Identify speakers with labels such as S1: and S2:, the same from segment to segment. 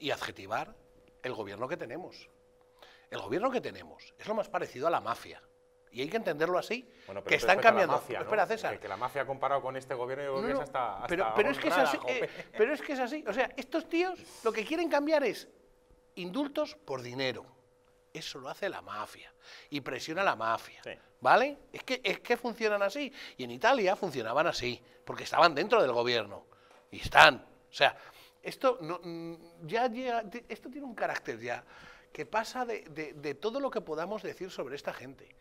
S1: y adjetivar el gobierno que tenemos. El gobierno que tenemos es lo más parecido a la mafia. Y hay que entenderlo así, que están cambiando. Mafia, Espera, César. Que, la mafia comparado con este gobierno hasta, pero, eh, pero es que es así, O sea, estos tíos lo que quieren cambiar es indultos por dinero. Eso lo hace la mafia y presiona la mafia. ¿Vale? Es que, es que funcionan así. Y en Italia funcionaban así, porque estaban dentro del gobierno. Y están. O sea, esto, no, mm, ya, esto tiene un carácter ya que pasa de, todo lo que podamos decir sobre esta gente.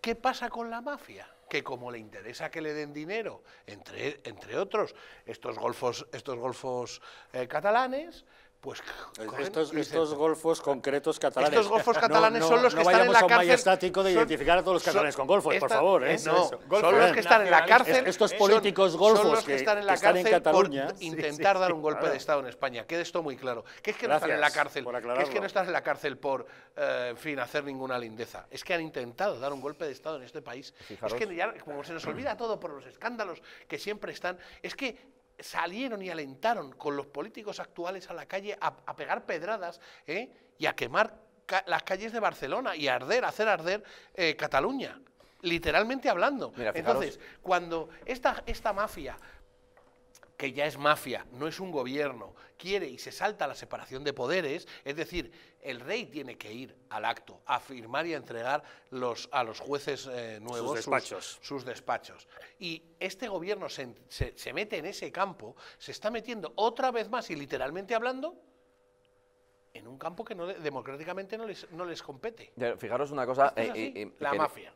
S1: ¿Qué pasa con la mafia? Que como le interesa que le den dinero, entre, entre otros, estos golfos, estos golfos eh, catalanes, pues estos, estos, golfos concretos eh, catalanes. Estos golfos catalanes son los que están en la cárcel. No vayamos estático de identificar a todos los catalanes con golfos, por favor. No, son los que están en la cárcel. estos políticos golfos que, están en la cárcel en Cataluña. Por intentar dar un golpe de Estado en España. Quede esto muy claro. Que es que Gracias no están en la cárcel. es que no están en la cárcel por, eh, en fin, hacer ninguna lindeza. Es que han intentado dar un golpe de Estado en este país. Es que ya, como se nos olvida todo por los escándalos que siempre están, es que salieron y alentaron con los políticos actuales a la calle a, pegar pedradas ¿eh? y a quemar las calles de Barcelona y a arder, a hacer arder eh, Cataluña, literalmente hablando. Entonces, cuando esta mafia que ya es mafia, no es un gobierno, quiere y se salta la separación de poderes, es decir, el rey tiene que ir al acto, a firmar y a entregar los, a los jueces eh, nuevos sus despachos. Y este gobierno se, se, mete en ese campo, se está metiendo otra vez más y literalmente hablando en un campo que no, democráticamente no les, no les compete. Fijaros una cosa, eh, eh, la mafia.